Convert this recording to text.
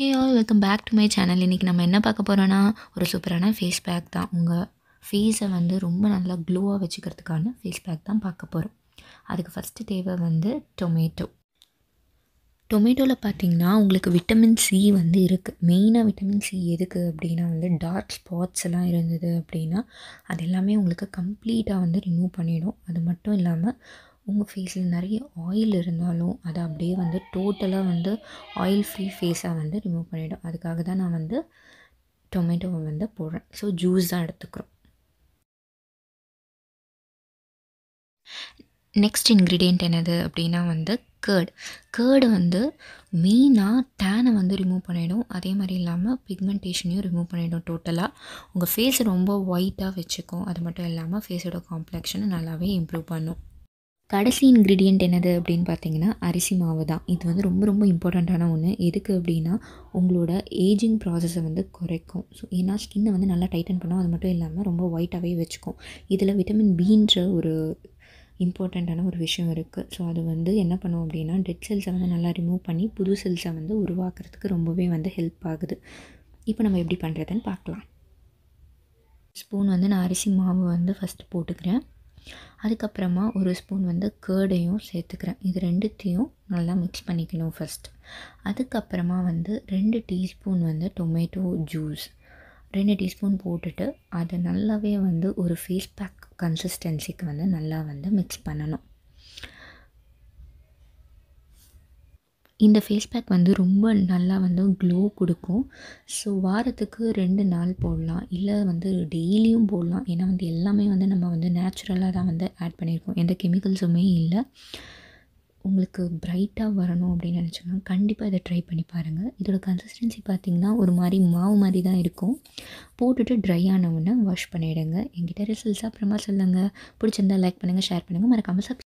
hey all welcome back to my channel இன்றைக்கி நம்ம என்ன பார்க்க போகிறோன்னா ஒரு சூப்பரான ஃபேஸ் பேக் தான் உங்கள் ஃபேஸை வந்து ரொம்ப நல்லா க்ளோவாக வச்சுக்கிறதுக்கான ஃபேஸ் பேக் தான் பார்க்க போகிறோம் அதுக்கு ஃபஸ்ட்டு தேவை வந்து டொமேட்டோ டொமேட்டோவில் பார்த்திங்கன்னா உங்களுக்கு விட்டமின் சி வந்து இருக்குது மெயினாக விட்டமின் சி எதுக்கு அப்படின்னா வந்து டார்க் ஸ்பாட்ஸ் எல்லாம் இருந்தது அப்படின்னா அது எல்லாமே உங்களுக்கு கம்ப்ளீட்டாக வந்து ரிமூவ் பண்ணிடும் அது மட்டும் இல்லாமல் உங்கள் ஃபேஸில் நிறைய ஆயில் இருந்தாலும் அதை அப்படியே வந்து டோட்டலாக வந்து ஆயில் ஃப்ரீ ஃபேஸாக வந்து ரிமூவ் பண்ணிவிடும் அதுக்காக தான் நான் வந்து டொமேட்டோவை வந்து போடுறேன் ஸோ ஜூஸ் தான் எடுத்துக்கிறோம் நெக்ஸ்ட் இன்க்ரீடியண்ட் என்னது அப்படின்னா வந்து கேர்டு கேர்டு வந்து மெயினாக டேனை வந்து ரிமூவ் பண்ணிவிடும் அதே மாதிரி இல்லாமல் பிக்மெண்டேஷனையும் ரிமூவ் பண்ணிவிடும் டோட்டலாக உங்கள் ஃபேஸ் ரொம்ப ஒயிட்டாக வச்சுக்கும் அது மட்டும் இல்லாமல் ஃபேஸோட காம்ப்ளெக்ஷனை நல்லாவே இம்ப்ரூவ் பண்ணும் கடைசி இன்க்ரீடியண்ட் என்னது அப்படின்னு பார்த்தீங்கன்னா அரிசி மாவு தான் இது வந்து ரொம்ப ரொம்ப இம்பார்ட்டண்ட்டான ஒன்று எதுக்கு அப்படின்னா உங்களோட ஏஜிங் ப்ராசஸை வந்து குறைக்கும் ஸோ ஏன்னா ஸ்கின்னை வந்து நல்லா டைட்டன் பண்ணும் அது மட்டும் இல்லாமல் ரொம்ப ஒயிட்டாகவே வச்சுக்கும் இதில் விட்டமின் பீன்ற ஒரு இம்பார்ட்டண்ட்டான ஒரு விஷயம் இருக்குது ஸோ அது வந்து என்ன பண்ணும் அப்படின்னா டெட் செல்ஸை வந்து நல்லா ரிமூவ் பண்ணி புது செல்ஸை வந்து உருவாக்குறதுக்கு ரொம்பவே வந்து ஹெல்ப் ஆகுது இப்போ நம்ம எப்படி பண்ணுறதுன்னு பார்க்கலாம் ஸ்பூன் வந்து நான் அரிசி மாவு வந்து ஃபஸ்ட்டு போட்டுக்கிறேன் அதுக்கப்புறமா ஒரு ஸ்பூன் வந்து கேர்டையும் சேர்த்துக்கிறேன் இது ரெண்டுத்தையும் நல்லா மிக்ஸ் பண்ணிக்கணும் ஃபஸ்ட் அதுக்கப்புறமா வந்து ரெண்டு டீஸ்பூன் வந்து டொமேட்டோ ஜூஸ் ரெண்டு டீஸ்பூன் போட்டுட்டு அதை நல்லாவே வந்து ஒரு ஃபேஸ் பேக் கன்சிஸ்டன்சிக்கு வந்து நல்லா வந்து மிக்ஸ் பண்ணணும் இந்த ஃபேஸ் பேக் வந்து ரொம்ப நல்லா வந்து க்ளோ கொடுக்கும் ஸோ வாரத்துக்கு ரெண்டு நாள் போடலாம் இல்லை வந்து டெய்லியும் போடலாம் ஏன்னா வந்து எல்லாமே வந்து நம்ம வந்து நேச்சுரலாக தான் வந்து ஆட் பண்ணியிருக்கோம் எந்த கெமிக்கல்ஸுமே இல்லை உங்களுக்கு பிரைட்டாக வரணும் அப்படின்னு நினச்சிங்கன்னா கண்டிப்பாக இதை ட்ரை பண்ணி பாருங்கள் இதோட கன்சிஸ்டன்சி பார்த்திங்கன்னா ஒரு மாதிரி மாவு மாதிரி தான் இருக்கும் போட்டுட்டு ட்ரை ஆனவுன்னு வாஷ் பண்ணிவிடுங்க என்கிட்ட ரிசல்ட்ஸ் அப்புறமா சொல்லுங்கள் பிடிச்சிருந்தா லைக் பண்ணுங்கள் ஷேர் பண்ணுங்கள் மறக்காமல் சப்